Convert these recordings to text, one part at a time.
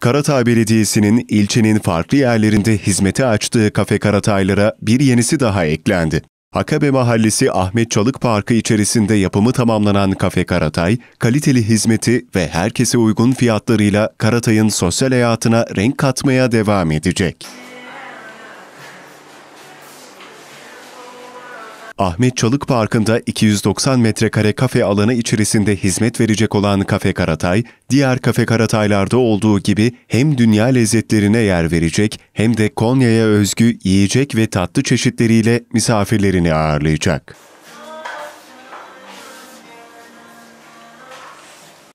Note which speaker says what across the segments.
Speaker 1: Karatay Belediyesi'nin ilçenin farklı yerlerinde hizmete açtığı kafe Karataylara bir yenisi daha eklendi. Akabe Mahallesi Ahmet Çalık Parkı içerisinde yapımı tamamlanan Kafe Karatay, kaliteli hizmeti ve herkese uygun fiyatlarıyla Karatay'ın sosyal hayatına renk katmaya devam edecek. Ahmet Çalık Parkı'nda 290 metrekare kafe alanı içerisinde hizmet verecek olan Kafe Karatay, diğer Kafe Karataylarda olduğu gibi hem dünya lezzetlerine yer verecek hem de Konya'ya özgü yiyecek ve tatlı çeşitleriyle misafirlerini ağırlayacak.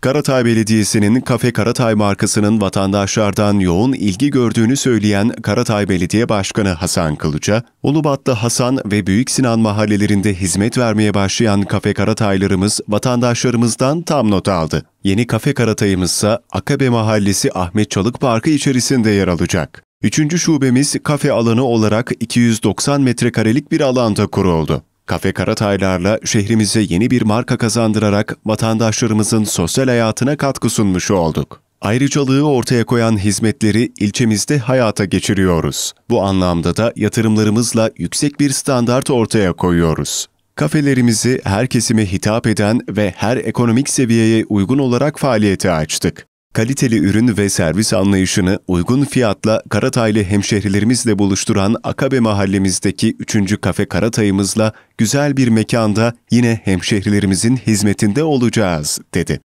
Speaker 1: Karatay Belediyesi'nin Kafe Karatay markasının vatandaşlardan yoğun ilgi gördüğünü söyleyen Karatay Belediye Başkanı Hasan Kılıca, Ulubatlı Hasan ve Büyük Sinan mahallelerinde hizmet vermeye başlayan Kafe Karataylarımız vatandaşlarımızdan tam not aldı. Yeni Kafe Karatay'ımız ise Akabe Mahallesi Ahmet Çalık Parkı içerisinde yer alacak. Üçüncü şubemiz kafe alanı olarak 290 metrekarelik bir alanda kuruldu. Kafe Karataylarla şehrimize yeni bir marka kazandırarak vatandaşlarımızın sosyal hayatına katkı sunmuş olduk. Ayrıcalığı ortaya koyan hizmetleri ilçemizde hayata geçiriyoruz. Bu anlamda da yatırımlarımızla yüksek bir standart ortaya koyuyoruz. Kafelerimizi her kesime hitap eden ve her ekonomik seviyeye uygun olarak faaliyete açtık kaliteli ürün ve servis anlayışını uygun fiyatla Karataylı hemşehrilerimizle buluşturan Akabe mahallemizdeki 3. Kafe Karatay'ımızla güzel bir mekanda yine hemşehrilerimizin hizmetinde olacağız, dedi.